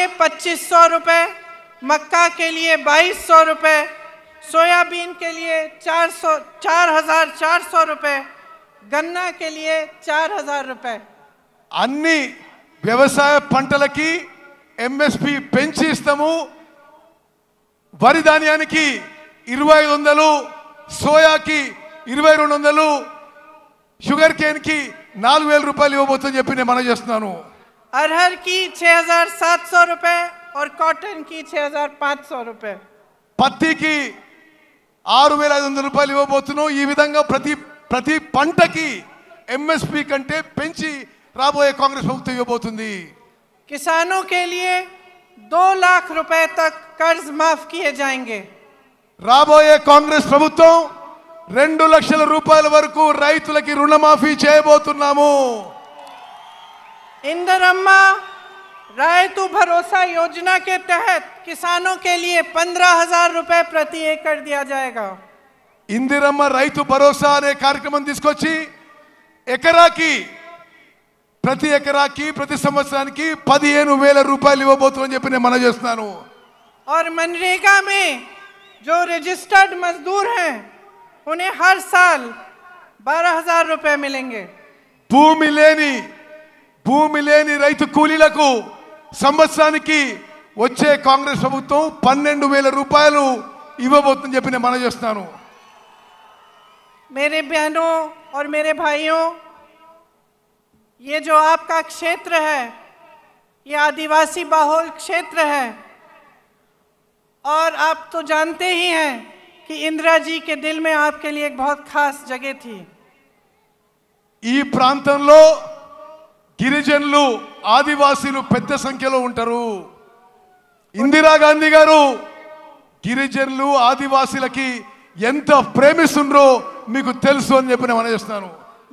लिए पच्चीस सौ रुपये मक्का के लिए बाईस सौ रुपये सोयाबीन के लिए चार सौ चार हजार चार सौ रुपये గన్నా కెలియే చార్ హజార్ రూపాయ అన్ని వ్యవసాయ పంటలకి ఎంఎస్పి పెంచి ఇస్తాము వరి ధాన్యానికి ఇరవై ఐదు వందలు సోయాకి ఇరవై రెండు వందలు షుగర్ కేన్కి నాలుగు వేల రూపాయలు ఇవ్వబోతుందని చెప్పి నేను మనం చేస్తున్నాను अरहर की 6,700 रुपए और कॉटन की 6,500 रुपए पत्ती की आर वेल ऐद रूपये इवबो प्रति प्रति पट की एमएसपी कटे पी राबो कांग्रेस प्रभु किसानों के लिए दो लाख रुपए तक कर्ज माफ किए जाएंगे राबो कांग्रेस प्रभु रेल रूपये वरकू रुणमाफी चयबो इंदरम्मा रायतु भरोसा योजना के तहत किसानों के लिए पंद्रह हजार रुपए प्रति एकड़ दिया जाएगा ఇందిరమ్మ రైతు భరోసా అనే కార్యక్రమం తీసుకొచ్చి ఎకరాకి ప్రతి ఎకరాకి ప్రతి సంవత్సరానికి పదిహేను వేల రూపాయలు ఇవ్వబోతుందని చెప్పి నేను మనం చేస్తున్నాను और मनरेगा में जो रजिस्टर्ड मजदूर हैं उन्हें हर साल बारह हजार रुपए मिलेंगे భూమి లేని भूमि लेनी రైతు కూలీలకు संवसरा वे कांग्रेस प्रभुत् पन्े वेल रूपये ఇవ్వబోతుందని मन నేను मेरे बहनों और मेरे भाइयों ये जो आपका क्षेत्र है ये आदिवासी बाहुल क्षेत्र है और आप तो जानते ही हैं कि इंदिरा जी के दिल में आपके लिए एक बहुत खास जगह थी ఈ ప్రాంతంలో गिरीजन आदिवास संख्य సంఖ్యలో इंदिरा गांधी गार गिजन आदिवास की एंत మీకు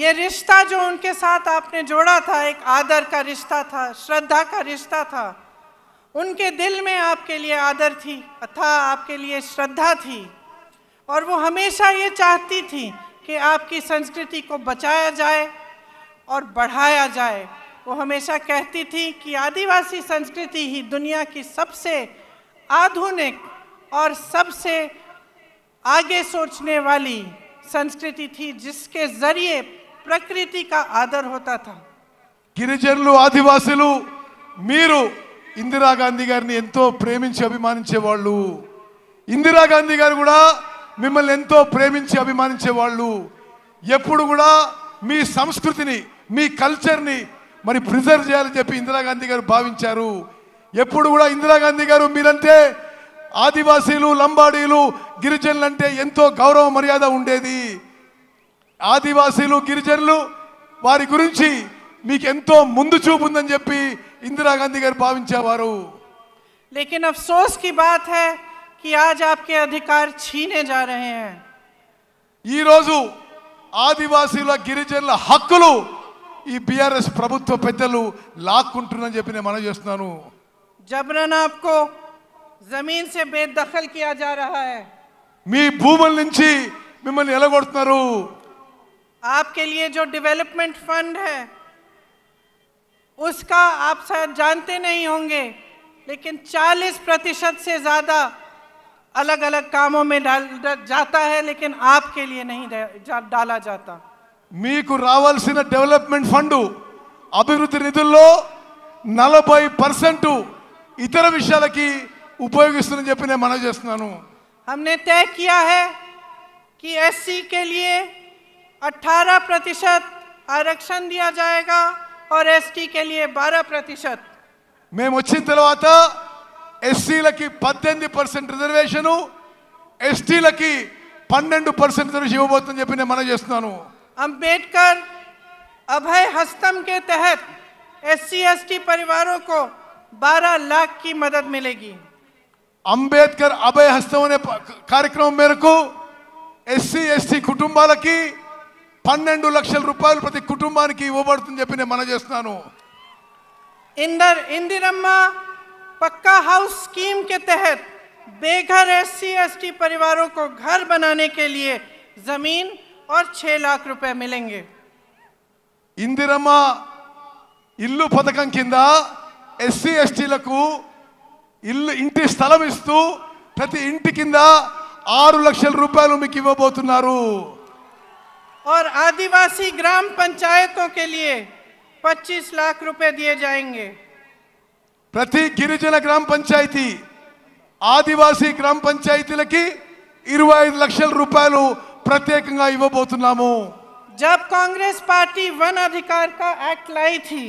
ये रिश्ता जो उनके साथ आपने जोड़ा था एक आदर का रिश्ता था श्रद्धा का रिश्ता था उनके दिल में आपके लिए आदर थी था आपके लिए श्रद्धा थी और वो हमेशा ये चाहती थी कि आपकी संस्कृति को बचाया जाए और बढ़ाया जाए वो हमेशा कहती थी कि आदिवासी संस्कृति ही दुनिया की सबसे आधुनिक और सबसे आगे सोचने वाली संस्कृति थी जिसके जरिए प्रकृति का आदर होता था गिरीजन आदिवास इंदिरा गांधी गारे प्रेम अभिमान इंदिरा गांधी गार मिम्मल प्रेम अभिमाचेवा संस्कृति మీ కల్చర్ని మరి ప్రిజర్వ్ చేయాలని చెప్పి ఇందిరాగాంధీ గారు భావించారు ఎప్పుడు కూడా ఇందిరాగాంధీ గారు మీరంటే ఆదివాసీలు లంబాడీలు గిరిజనులు అంటే ఎంతో గౌరవ మర్యాద ఉండేది ఆదివాసీలు గిరిజనులు వారి గురించి మీకు ఎంతో ముందు చూపు ఉందని చెప్పి ఇందిరాగాంధీ గారు భావించేవారు लेकिन అఫ్సోస్ కి బాత్ है कि आज आपके अधिकार छीने जा रहे ఈ రోజు ఆదివాసీల గిరిజనుల హక్కులు बीआरएस प्रभुत्न मन जबरन आपको जमीन से बेदखल किया जा रहा है मी भूमल आपके लिए जो डेवलपमेंट फंड है उसका आप जानते नहीं होंगे लेकिन 40 प्रतिशत से ज्यादा अलग अलग कामों में डाल जाता है लेकिन आपके लिए नहीं डाला जाता మీకు రావాల్సిన డెవలప్‌మెంట్ ఫండ్ా అవిరుద్ధ నిదుల్లో 40% ఇతర విషయాలకి ఉపయోగించునని చెప్పనే మనజుస్తున్నాను हमने तय किया है कि एससी के लिए 18% आरक्षण दिया जाएगा और एसटी के लिए 12% મેમચ્инత తరువాత एससी లకు 18% రిజర్వేషన్ एसटी లకు 12% దరు జీవబోతని చెప్పనే మనజుస్తున్నాను अंबेडकर अभय हस्तम के तहत एस सी परिवारों को 12 लाख की मदद मिलेगी अंबेडकर अभय हस्तम ने कार्यक्रम मेरे को एस सी एस टी कुटाल की पन्न लक्ष रूपये प्रति कुटा इवि मनजे इंदर इंदिरम्मा पक्का हाउस स्कीम के तहत बेघर एस सी परिवारों को घर बनाने के लिए जमीन और छह लाख रुपए मिलेंगे ఇందిరమ్మ ఇల్లు పథకం కింద ఎస్సీ ఎస్టీలకు ఇల్లు ఇంటి స్థలం ఇస్తూ ప్రతి ఇంటి కింద ఆరు లక్షల రూపాయలు మీకు ఇవ్వబోతున్నారు और आदिवासी ग्राम पंचायतों के लिए 25 लाख रुपए दिए जाएंगे ప్రతి గిరిజన గ్రామ పంచాయతీ ఆదివాసీ గ్రామ పంచాయతీలకి ఇరవై ఐదు లక్షల రూపాయలు ప్రత్యేకంగా ఇవ్వబోతున్నాము జబ్ కాంగ్రెస్ పార్టీ వన్ అధికార్ का एक्ट लाई थी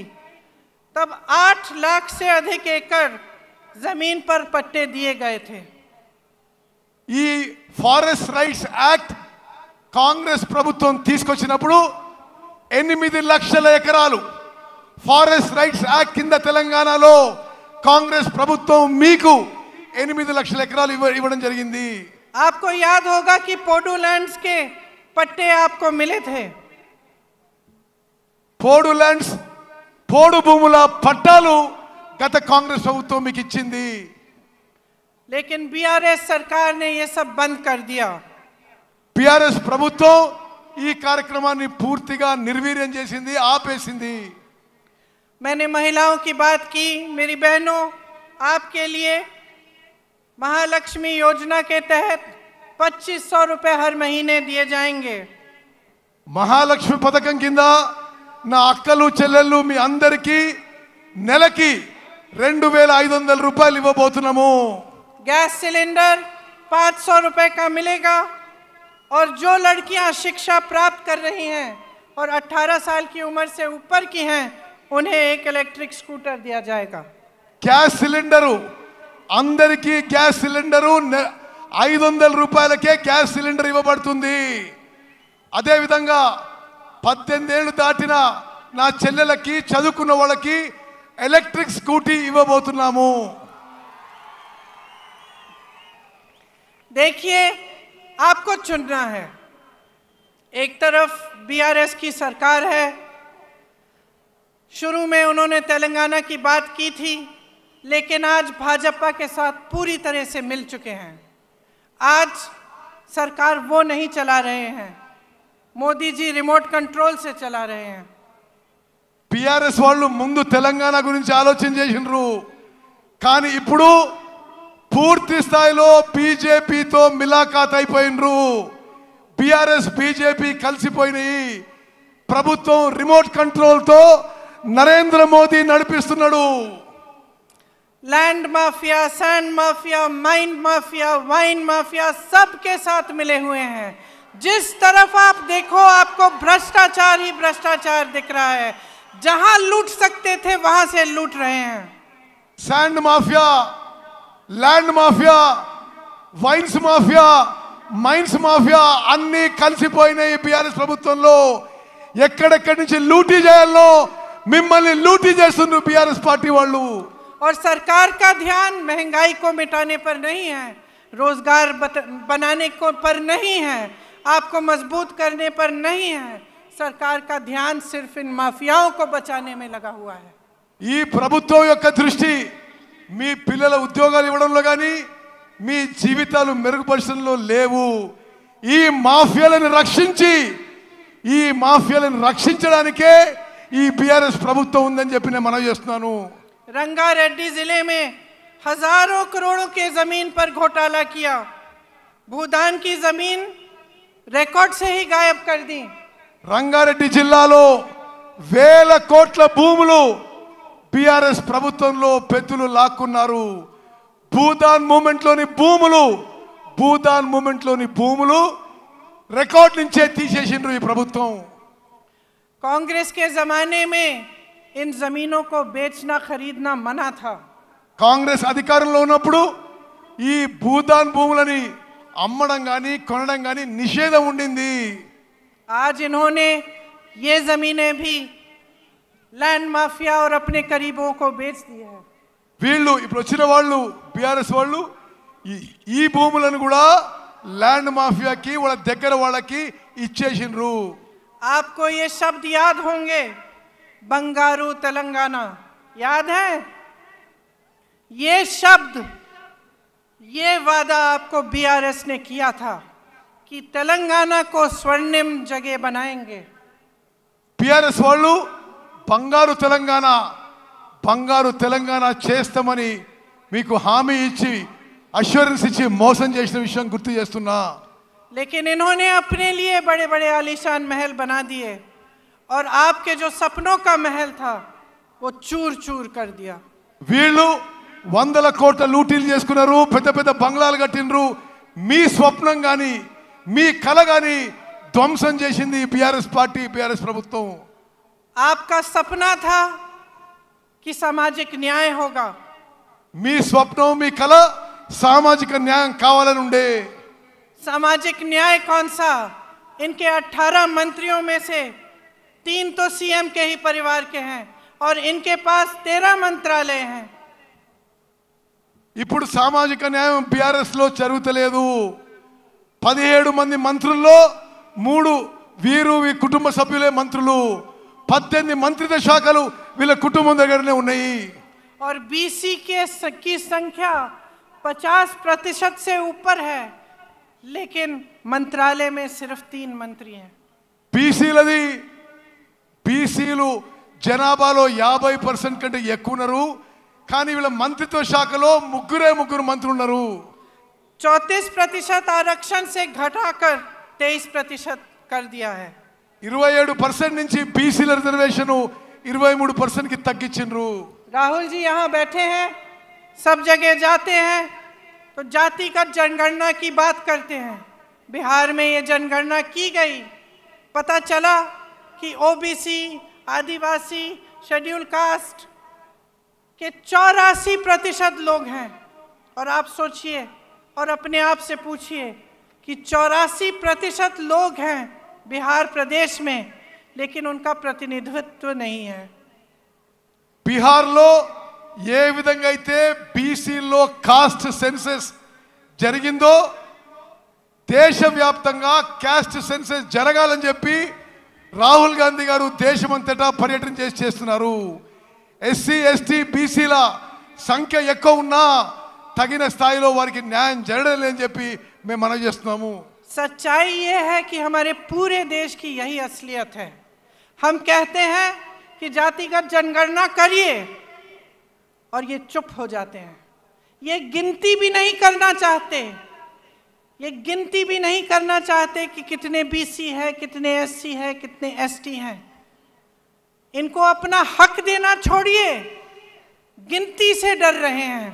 तब आठ लाख से अधिक एकड़ जमीन पर ఈ ఫారెస్ట్ రైట్స్ యాక్ట్ కాంగ్రెస్ ప్రభుత్వం తీసుకొచ్చినప్పుడు ఎనిమిది లక్షల ఎకరాలు ఫారెస్ట్ రైట్స్ యాక్ట్ కింద తెలంగాణలో కాంగ్రెస్ ప్రభుత్వం మీకు ఎనిమిది లక్షల ఎకరాలు ఇవ్వడం జరిగింది आपको याद होगा कि पोडूलैंड के पट्टे आपको मिले थे पोडूलैंड पोड़ भूमला पट्टा गत कांग्रेस प्रभुत्म लेकिन बीआरएस सरकार ने यह सब बंद कर दिया बी आर एस प्रभु कार्यक्रम पूर्ति निर्वीर आपे मैंने महिलाओं की बात की मेरी बहनों आपके लिए महालक्ष्मी योजना के तहत पच्चीस सौ रुपए हर महीने दिए जाएंगे महालक्ष्मी पदक अक्लू चलू अंदर की ने की रेल రెండు रूपये गैस सिलेंडर पांच सौ रुपए का मिलेगा और जो लड़कियां शिक्षा प्राप्त कर रही हैं और 18 साल की उम्र से ऊपर की हैं उन्हें एक इलेक्ट्रिक स्कूटर दिया जाएगा गैस सिलेंडर अंदर की गैस सिलीर ईद रूपये गैस सिलीर इवबड़ी अदे विधा पद्धे दाटना ना चल की चल्ल की एलक्ट्रिक स्कूटी इवबो देखिए आपको चुनना है एक तरफ बीआरएस की सरकार है शुरू में उन्होंने तेलंगाना की बात की थी लेकिन आज भाजपा के साथ पूरी तरह से मिल चुके हैं आज सरकार वो नहीं चला रहे हैं मोदी जी रिमोट कंट्रोल से चला रहे हैं बीआरएस వల్ము ముందు తెలంగాణ గురించి आलोचना చేసింరు కాని ఇప్పుడు పూర్తి స్థాయిలో బీజేపీ తో मुलाकात అయిపోయినరు బీఆర్ఎస్ బీజేపీ కలిసిపోయినే ప్రభుత్వం రిమోట్ కంట్రోల్ తో నరేంద్ర మోది నడిపిస్తున్నాడు land mafia sand mafia mind mafia wine mafia सबके साथ मिले हुए हैं जिस तरफ आप देखो आपको भ्रष्टाचार ही भ्रष्टाचार दिख रहा है जहां लूट सकते थे वहां से लूट रहे हैं sand mafia land mafia wines mafia mines mafia అన్నీ कल बीआरएस प्रभुत् ఎక్కడెక్కడి నుంచి లూటీ చేయాలో మిమ్మల్ని లూటీ చేస్తున్నారు బీఆర్ఎస్ పార్టీ और सरकार का ध्यान महंगाई को मिटाने पर नहीं है रोजगार बनाने को पर नहीं है आपको मजबूत करने पर नहीं है सरकार का ध्यान सिर्फ इन माफियाओं को बचाने में लगा हुआ है ये प्रभुत् दृष्टि पिल उद्योग जीवित मेरग पड़ोफिया रक्षा रक्षा बीआरएस प्रभुत्मी मन रंगारेड्डी जिले में हजारों करोड़ों के जमीन पर घोटाला किया भूदान की जमीन रिकॉर्ड से ही गायब कर दी రంగారెడ్డి జిల్లాలో వేల కోట్ల భూములు బీఆర్ఎస్ ప్రభుత్వంలో పెద్దలు లాక్కున్నారు భూదాన్ మూమెంట్లోని భూములు భూదాన్ మూమెంట్లోని భూములు రికార్డ్ నుంచే తీసేసిండ్రు ఈ ప్రభుత్వం కాంగ్రెస్ కే జమానే में ఇన్ జమీనో కో बेचना खरीदना మనా థా కాంగ్రెస్ అధికారంలో ఉన్నప్పుడు ఈ భూదాన్ భూములని అమ్మడం కానీ కొనడం కానీ నిషేధం ఉండింది ఆజ్ ఇన్హోనే యే జమీనే భి ల్యాండ్ మాఫియా ఔర్ అప్నే కరీబో కో బేచ్ దియా వీళ్ళు ఇప్పుడు వచ్చిన వాళ్ళు బీఆర్ఎస్ వాళ్ళు ఈ- ఈ భూములను కూడా ల్యాండ్ మాఫియాకి వాళ్ళ దగ్గర వాళ్ళకి ఇచ్చేసిండ్రు ఆప్కో యే శబ్ద్ యాద్ హోంగే बंगारू तेलंगाना याद है ये शब्द ये वादा आपको बीआरएस ने किया था कि तेलंगाना को स्वर्णिम जगह बनाएंगे बीआरएस वालू बंगारू तेलंगाना बंगारू तेलंगाना चेस्तमनी हामी इच्छी अश्योरेंस इच्छी मोसम विषय गुर्त लेकिन इन्होंने अपने लिए बड़े बड़े आलिशान महल बना दिए और आपके जो सपनों का महल था वो चूर चूर कर दिया వీళ్ళు వందల కోట్ల లూటీలు చేసుకున్నారు పెద్ద పెద్ద బంగ్లాలు కట్టినరు మీ స్వప్నం కానీ మీ కల కానీ ధ్వంసం చేసింది బీఆర్ఎస్ పార్టీ బీఆర్ఎస్ ప్రభుత్వం आपका सपना था कि सामाजिक न्याय होगा మీ స్వప్నం మీ కల సామాజిక న్యాయం కావాలని ఉండే सामाजिक न्याय कौन सा इनके 18 मंत्रियों में से तीन तो सीएम के ही परिवार के हैं और इनके पास तेरह मंत्रालय हैं इपड़ सामाजिक न्याय बीआरएस चरवत ले पदहे मंदिर मंत्रो मूड वीर वी कुट सभ्यु मंत्री पद्ध मंत्रिशाख वील कुट दी और बीसी के की संख्या पचास प्रतिशत से ऊपर है लेकिन मंत्रालय में सिर्फ तीन मंत्री हैं बीसी लदी पीसी လူ జనাবাలో 50% కంటే ఎక్కువనరు కానివల మంత్రి తో శాఖలో ముగ్గురే ముగ్గురు మంత్రులు ఉన్నారు 34% రక్షన్స్ ఏ घटाकर 23% కర్ دیا ہے۔ 27% నుంచి పిసిల రిజర్వేషన్ ను 23% కి తగ్గించినరు. రాహుల్ జీ यहां बैठे हैं सब जगह जाते हैं तो जाति का जनगणना की बात करते हैं। बिहार में यह जनगणना की गई पता चला कि ओबीसी आदिवासी शेड्यूल कास्ट के चौरासी प्रतिशत लोग हैं और आप सोचिए और अपने आप से पूछिए कि चौरासी प्रतिशत लोग हैं बिहार प्रदेश में लेकिन उनका प्रतिनिधित्व नहीं है बिहार लो ఏ విధంగా అయితే బీసీలో కాస్ట్ సెన్సెస్ జరిగిందో దేశవ్యాప్తంగా క్యాస్ట్ సెన్సెస్ జరగాలని जरगा राहुल गांधी గారు దేశమంతటా పర్యటనం చేస్తస్తున్నారు. एससी, ఎస్టీ, బీసీల సంఖ్య ఎక్కు ఉన్న తగిన స్తాయిలో వారికి న్యాయం జరగాలని చెప్పి మేము మనవి చేస్తున్నాము. సచైయే హే కి హమారే పూరే దేశ్ కి యహి అసలియత్ హే. హం కహతే హే కి జాతిగత జనగణన కరియే. ఔర్ యే చుప్ హో జాతే హే. యే గింటి బి నహీ కర్నా చాహ్తే హే. ये गिनती भी नहीं करना चाहते कि कितने बीसी है कितने एससी है कितने एसटी हैं इनको अपना हक देना छोड़िए गिनती से डर रहे हैं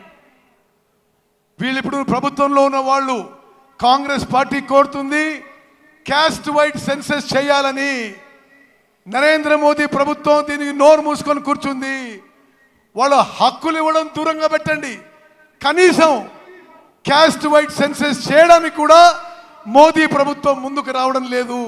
वील इपुड़ प्रभुत्वంలో ఉన్న వాళ్ళు కాంగ్రెస్ పార్టీ కోరుతుంది కాస్ట్ వైట్ సెన్సస్ చేయాలని నరేంద్ర మోది ప్రభుత్వం దీనిని నోర్ మూసుకొని కూర్చుంది వాళ్ళ హక్కులు ఇవ్వడం దూరం గా పెట్టండి కనీసం క్యాస్ట్ వైడ్ సెన్సెస్ చేయడానికి కూడా మోదీ ప్రభుత్వం ముందుకు రావడం లేదు